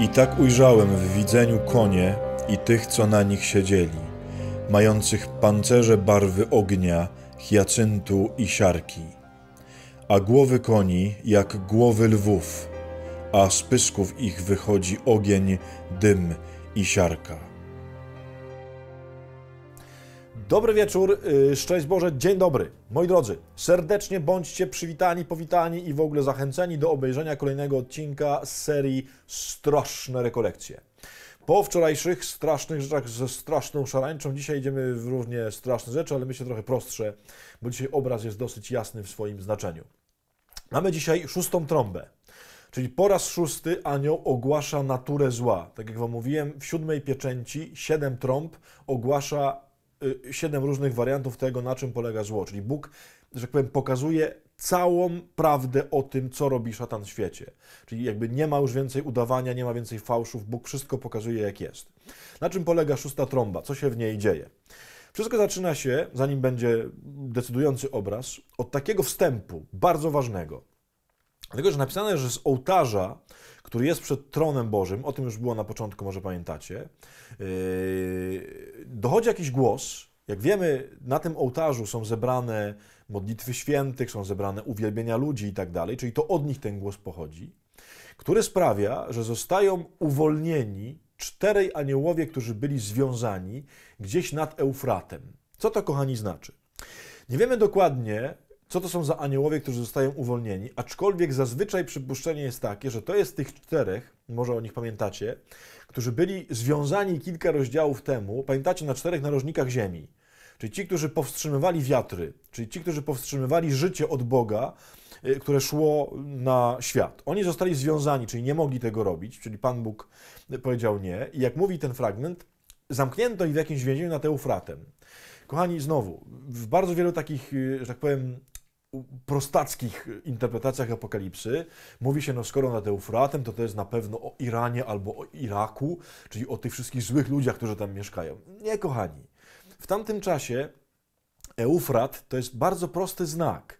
I tak ujrzałem w widzeniu konie i tych, co na nich siedzieli, mających pancerze barwy ognia, hiacyntu i siarki, a głowy koni jak głowy lwów, a z pysków ich wychodzi ogień, dym i siarka. Dobry wieczór, y, szczęść Boże, dzień dobry. Moi drodzy, serdecznie bądźcie przywitani, powitani i w ogóle zachęceni do obejrzenia kolejnego odcinka z serii Straszne Rekolekcje. Po wczorajszych strasznych rzeczach ze straszną szarańczą, dzisiaj idziemy w równie straszne rzeczy, ale myślę trochę prostsze, bo dzisiaj obraz jest dosyć jasny w swoim znaczeniu. Mamy dzisiaj szóstą trąbę. Czyli po raz szósty anioł ogłasza naturę zła. Tak jak Wam mówiłem, w siódmej pieczęci siedem trąb ogłasza Y, siedem różnych wariantów tego, na czym polega zło. Czyli Bóg, że tak powiem, pokazuje całą prawdę o tym, co robi szatan w świecie. Czyli jakby nie ma już więcej udawania, nie ma więcej fałszów, Bóg wszystko pokazuje, jak jest. Na czym polega szósta trąba? Co się w niej dzieje? Wszystko zaczyna się, zanim będzie decydujący obraz, od takiego wstępu, bardzo ważnego. Dlatego, że napisane jest, że z ołtarza, który jest przed tronem Bożym, o tym już było na początku, może pamiętacie, yy, dochodzi jakiś głos, jak wiemy, na tym ołtarzu są zebrane modlitwy świętych, są zebrane uwielbienia ludzi i tak dalej, czyli to od nich ten głos pochodzi, który sprawia, że zostają uwolnieni czterej aniołowie, którzy byli związani gdzieś nad Eufratem. Co to, kochani, znaczy? Nie wiemy dokładnie, co to są za aniołowie, którzy zostają uwolnieni, aczkolwiek zazwyczaj przypuszczenie jest takie, że to jest tych czterech, może o nich pamiętacie, którzy byli związani kilka rozdziałów temu, pamiętacie, na czterech narożnikach ziemi, czyli ci, którzy powstrzymywali wiatry, czyli ci, którzy powstrzymywali życie od Boga, y, które szło na świat. Oni zostali związani, czyli nie mogli tego robić, czyli Pan Bóg powiedział nie. I jak mówi ten fragment, zamknięto ich w jakimś więzieniu nad Eufratem. Kochani, znowu, w bardzo wielu takich, y, że tak powiem, prostackich interpretacjach apokalipsy mówi się, no skoro nad Eufratem, to to jest na pewno o Iranie albo o Iraku, czyli o tych wszystkich złych ludziach, którzy tam mieszkają. Nie, kochani. W tamtym czasie Eufrat to jest bardzo prosty znak.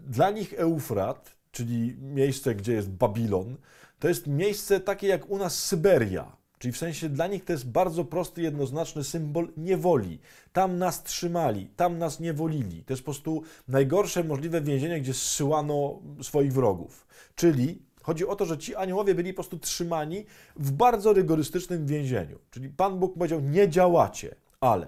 Dla nich Eufrat, czyli miejsce, gdzie jest Babilon, to jest miejsce takie jak u nas Syberia. Czyli w sensie dla nich to jest bardzo prosty, jednoznaczny symbol niewoli. Tam nas trzymali, tam nas niewolili. To jest po prostu najgorsze możliwe więzienie, gdzie zsyłano swoich wrogów. Czyli Chodzi o to, że ci aniołowie byli po prostu trzymani w bardzo rygorystycznym więzieniu. Czyli Pan Bóg powiedział: Nie działacie, ale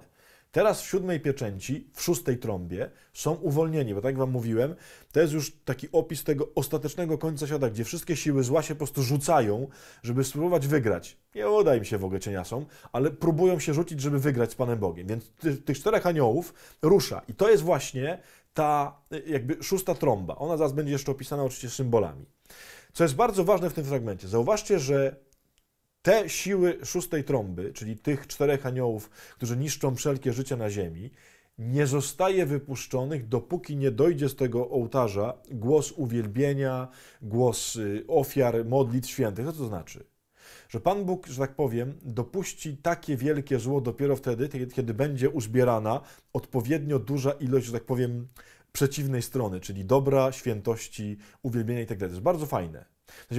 Teraz w siódmej pieczęci, w szóstej trąbie są uwolnieni, bo tak jak wam mówiłem, to jest już taki opis tego ostatecznego końca świata, gdzie wszystkie siły zła się po prostu rzucają, żeby spróbować wygrać. Nie uda im się w ogóle są, ale próbują się rzucić, żeby wygrać z Panem Bogiem. Więc ty, tych czterech aniołów rusza. I to jest właśnie ta jakby szósta trąba. Ona zaraz będzie jeszcze opisana oczywiście symbolami. Co jest bardzo ważne w tym fragmencie, zauważcie, że te siły szóstej trąby, czyli tych czterech aniołów, którzy niszczą wszelkie życie na ziemi, nie zostaje wypuszczonych, dopóki nie dojdzie z tego ołtarza głos uwielbienia, głos y, ofiar, modlitw świętych. Co to znaczy? Że Pan Bóg, że tak powiem, dopuści takie wielkie zło dopiero wtedy, kiedy będzie uzbierana odpowiednio duża ilość, że tak powiem, przeciwnej strony, czyli dobra, świętości, uwielbienia itd. Tak to jest bardzo fajne.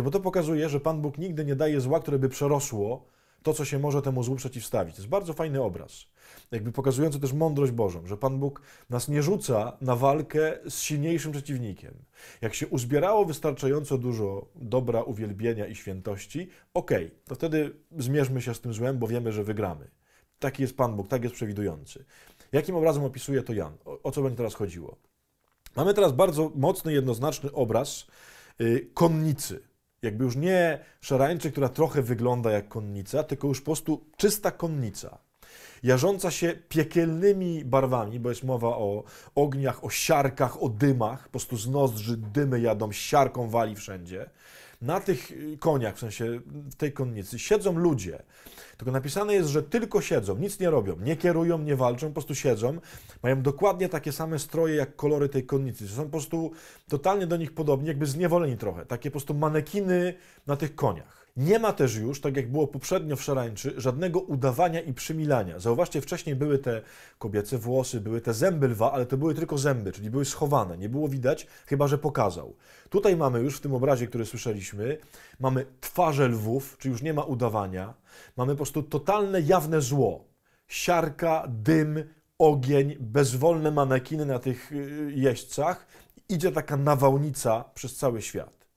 Bo to pokazuje, że Pan Bóg nigdy nie daje zła, które by przerosło to, co się może temu złu przeciwstawić. To jest bardzo fajny obraz, jakby pokazujący też mądrość Bożą, że Pan Bóg nas nie rzuca na walkę z silniejszym przeciwnikiem. Jak się uzbierało wystarczająco dużo dobra, uwielbienia i świętości, okej, okay, to wtedy zmierzmy się z tym złem, bo wiemy, że wygramy. Taki jest Pan Bóg, tak jest przewidujący. Jakim obrazem opisuje to Jan? O, o co będzie teraz chodziło? Mamy teraz bardzo mocny, jednoznaczny obraz y, konnicy. Jakby już nie szarańczy, która trochę wygląda jak konnica, tylko już po prostu czysta konnica. Jarząca się piekielnymi barwami, bo jest mowa o ogniach, o siarkach, o dymach. Po prostu z nozdrzy dymy jadą, siarką wali wszędzie na tych y, koniach, w sensie w tej konnicy, siedzą ludzie. Tylko napisane jest, że tylko siedzą, nic nie robią, nie kierują, nie walczą, po prostu siedzą. Mają dokładnie takie same stroje, jak kolory tej konnicy. Są po prostu totalnie do nich podobni, jakby zniewoleni trochę. Takie po prostu manekiny na tych koniach. Nie ma też już, tak jak było poprzednio w szarańczy, żadnego udawania i przymilania. Zauważcie, wcześniej były te kobiece włosy, były te zęby lwa, ale to były tylko zęby, czyli były schowane, nie było widać, chyba że pokazał. Tutaj mamy już w tym obrazie, który słyszeliśmy, mamy twarze lwów, czyli już nie ma udawania, mamy po prostu totalne jawne zło. Siarka, dym, ogień, bezwolne manekiny na tych y, jeźdźcach, idzie taka nawałnica przez cały świat.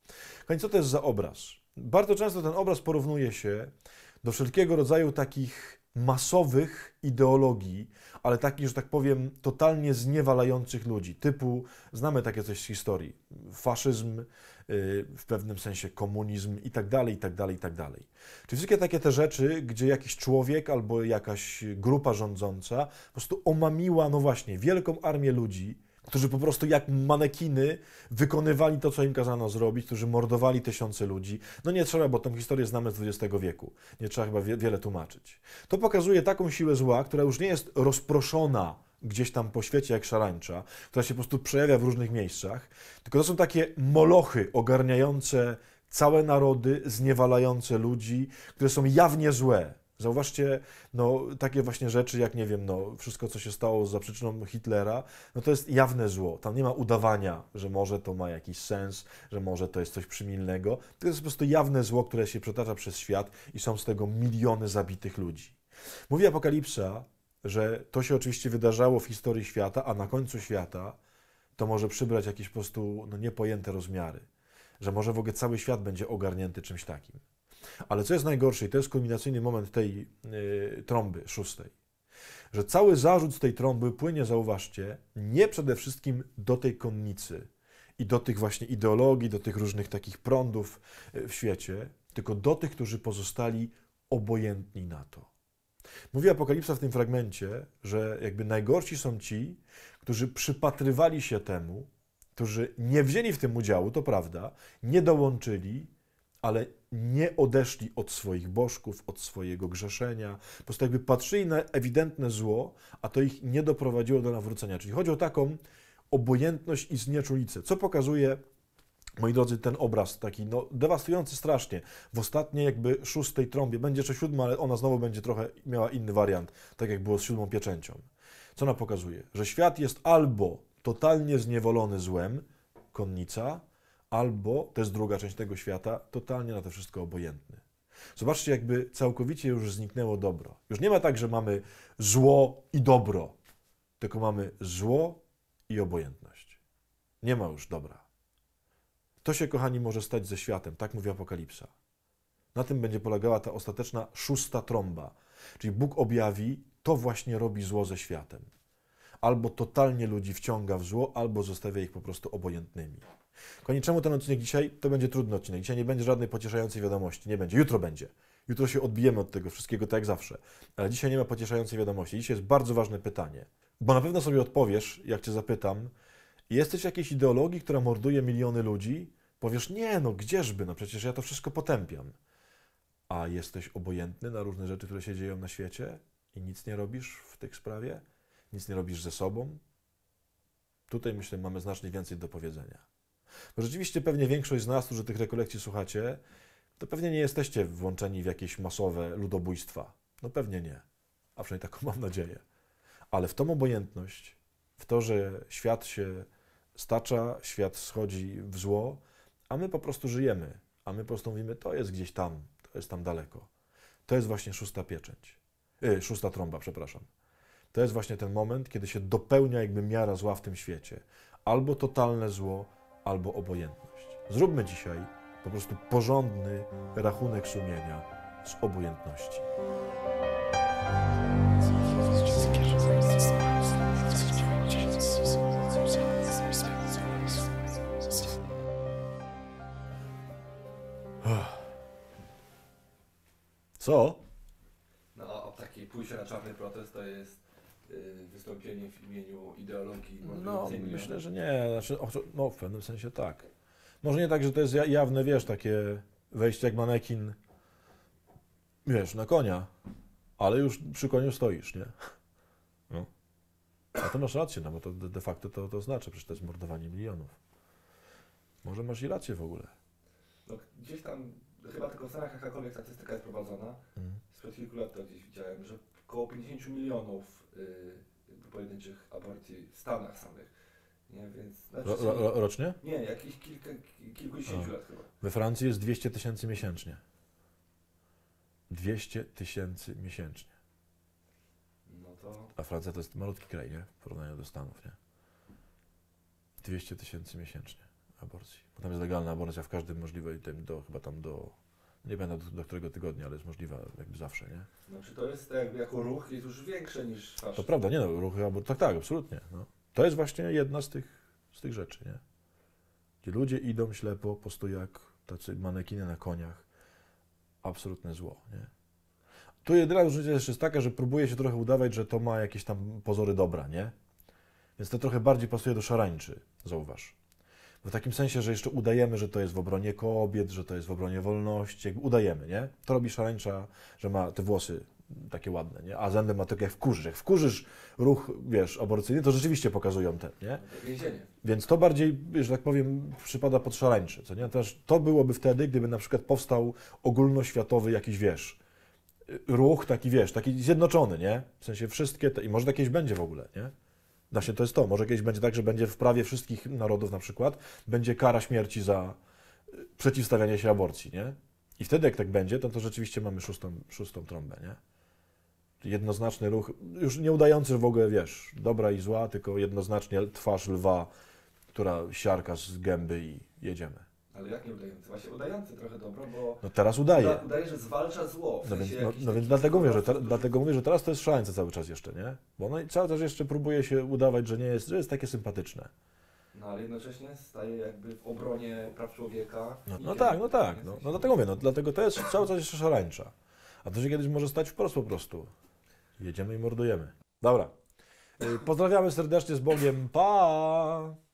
Kochani, co to jest za obraz? Bardzo często ten obraz porównuje się do wszelkiego rodzaju takich masowych ideologii, ale takich, że tak powiem, totalnie zniewalających ludzi, typu, znamy takie coś z historii, faszyzm, y, w pewnym sensie komunizm i tak dalej, i tak dalej, i tak dalej. Czyli wszystkie takie te rzeczy, gdzie jakiś człowiek albo jakaś grupa rządząca po prostu omamiła, no właśnie, wielką armię ludzi, którzy po prostu jak manekiny wykonywali to, co im kazano zrobić, którzy mordowali tysiące ludzi. No nie trzeba, bo tą historię znamy z XX wieku. Nie trzeba chyba wiele tłumaczyć. To pokazuje taką siłę zła, która już nie jest rozproszona gdzieś tam po świecie jak szarańcza, która się po prostu przejawia w różnych miejscach, tylko to są takie molochy ogarniające całe narody, zniewalające ludzi, które są jawnie złe. Zauważcie, no, takie właśnie rzeczy, jak nie wiem, no, wszystko, co się stało za przyczyną Hitlera, no to jest jawne zło. Tam nie ma udawania, że może to ma jakiś sens, że może to jest coś przymilnego. To jest po prostu jawne zło, które się przetacza przez świat i są z tego miliony zabitych ludzi. Mówi Apokalipsa, że to się oczywiście wydarzało w historii świata, a na końcu świata to może przybrać jakieś po prostu no, niepojęte rozmiary. Że może w ogóle cały świat będzie ogarnięty czymś takim. Ale co jest najgorsze, i to jest kulminacyjny moment tej y, trąby szóstej, że cały zarzut z tej trąby płynie, zauważcie, nie przede wszystkim do tej konnicy i do tych właśnie ideologii, do tych różnych takich prądów y, w świecie, tylko do tych, którzy pozostali obojętni na to. Mówi Apokalipsa w tym fragmencie, że jakby najgorsi są ci, którzy przypatrywali się temu, którzy nie wzięli w tym udziału, to prawda, nie dołączyli, ale nie odeszli od swoich bożków, od swojego grzeszenia. Po prostu jakby patrzyli na ewidentne zło, a to ich nie doprowadziło do nawrócenia. Czyli chodzi o taką obojętność i znieczulicę, co pokazuje Moi drodzy, ten obraz taki no, dewastujący strasznie. W ostatniej jakby szóstej trąbie, będzie jeszcze siódma, ale ona znowu będzie trochę miała inny wariant, tak jak było z siódmą pieczęcią. Co ona pokazuje? Że świat jest albo totalnie zniewolony złem, konnica, albo też druga część tego świata totalnie na to wszystko obojętny. Zobaczcie, jakby całkowicie już zniknęło dobro. Już nie ma tak, że mamy zło i dobro, tylko mamy zło i obojętność. Nie ma już dobra. To się, kochani, może stać ze światem, tak mówi Apokalipsa. Na tym będzie polegała ta ostateczna szósta trąba. Czyli Bóg objawi, to właśnie robi zło ze światem. Albo totalnie ludzi wciąga w zło, albo zostawia ich po prostu obojętnymi. Kochani, czemu ten odcinek dzisiaj? To będzie trudny odcinek. Dzisiaj nie będzie żadnej pocieszającej wiadomości. Nie będzie. Jutro będzie. Jutro się odbijemy od tego wszystkiego, tak jak zawsze. Ale dzisiaj nie ma pocieszającej wiadomości. Dzisiaj jest bardzo ważne pytanie. Bo na pewno sobie odpowiesz, jak cię zapytam, jesteś w jakiejś ideologii, która morduje miliony ludzi? Powiesz, nie no, gdzieżby, no przecież ja to wszystko potępiam. A jesteś obojętny na różne rzeczy, które się dzieją na świecie i nic nie robisz w tej sprawie? Nic nie robisz ze sobą? Tutaj myślę, mamy znacznie więcej do powiedzenia. No rzeczywiście pewnie większość z nas, którzy tych rekolekcji słuchacie, to pewnie nie jesteście włączeni w jakieś masowe ludobójstwa. No pewnie nie. A przynajmniej taką mam nadzieję. Ale w tą obojętność, w to, że świat się stacza, świat schodzi w zło, a my po prostu żyjemy. A my po prostu mówimy, to jest gdzieś tam, to jest tam daleko. To jest właśnie szósta pieczęć. Yy, szósta trąba, przepraszam. To jest właśnie ten moment, kiedy się dopełnia jakby miara zła w tym świecie. Albo totalne zło, albo obojętność. Zróbmy dzisiaj po prostu porządny rachunek sumienia z obojętności. Co? No, taki pójście na czarny protest to jest Y, wystąpienie w imieniu ideologii No, myślę, że nie. Znaczy, no, w pewnym sensie tak. Może nie tak, że to jest jawne, wiesz, takie wejście jak manekin, wiesz, na konia, ale już przy koniu stoisz, nie? No. A to masz rację, no bo to de facto to, to znaczy, przecież to jest mordowanie milionów. Może masz i rację w ogóle. No, gdzieś tam, chyba tylko w Stanach jakakolwiek statystyka jest prowadzona. Mm. Sprzed kilku lat to gdzieś widziałem, że około 50 milionów y, pojedynczych aborcji w Stanach samych. Nie, więc, znaczy, ro, ro, rocznie? Nie, jakieś kilka, kilkudziesięciu A. lat chyba. We Francji jest 200 tysięcy miesięcznie. 200 tysięcy miesięcznie. No to... A Francja to jest malutki kraj, nie? W porównaniu do Stanów, nie? 200 tysięcy miesięcznie aborcji. Bo tam jest legalna aborcja w każdym możliwym do, chyba tam do nie będę do, do, którego tygodnia, ale jest możliwa jakby zawsze, nie? Znaczy to jest jakby jako ruch jest już większe niż faszyzm. To prawda, nie no, ruchy, tak, tak, absolutnie. No. To jest właśnie jedna z tych, z tych rzeczy, nie? Gdzie ludzie idą ślepo, po prostu jak tacy manekiny na koniach. Absolutne zło, nie? Tu jedyna różnica jest taka, że próbuje się trochę udawać, że to ma jakieś tam pozory dobra, nie? Więc to trochę bardziej pasuje do szarańczy, zauważ. W takim sensie, że jeszcze udajemy, że to jest w obronie kobiet, że to jest w obronie wolności. Jakby udajemy, nie? To robi szarańcza, że ma te włosy takie ładne, nie? A zęby ma tak jak wkurzysz. Jak wkurzysz ruch, wiesz, aborcyjny, to rzeczywiście pokazują te, nie? Więzienie. Więc to bardziej, że tak powiem, przypada pod szarańczy, co nie? Też to byłoby wtedy, gdyby na przykład powstał ogólnoświatowy jakiś, wiesz, ruch taki, wiesz, taki zjednoczony, nie? W sensie wszystkie te, i może jakieś tak będzie w ogóle, nie? Właśnie to jest to. Może kiedyś będzie tak, że będzie w prawie wszystkich narodów na przykład, będzie kara śmierci za y, przeciwstawianie się aborcji, nie? I wtedy jak tak będzie, to, to rzeczywiście mamy szóstą, szóstą trąbę, nie? Jednoznaczny ruch, już nie udający w ogóle, wiesz, dobra i zła, tylko jednoznacznie twarz lwa, która siarka z gęby i jedziemy. Ale jak nie udający? Właśnie udający trochę dobro, bo. No teraz udaje. udaje, że zwalcza zło. W no sensie no więc, no, no więc dlatego, mówię, że dlatego mówię, że teraz to jest szaleńce cały czas jeszcze, nie? Bo ona no cały czas jeszcze próbuje się udawać, że nie jest, że jest takie sympatyczne. No ale jednocześnie staje jakby w obronie praw człowieka. No, no tak, no tak. No, no dlatego mówię, no, dlatego to jest cały czas jeszcze szaleńcza. A to się kiedyś może stać wprost po prostu. Jedziemy i mordujemy. Dobra. Y, pozdrawiamy serdecznie z Bogiem. Pa!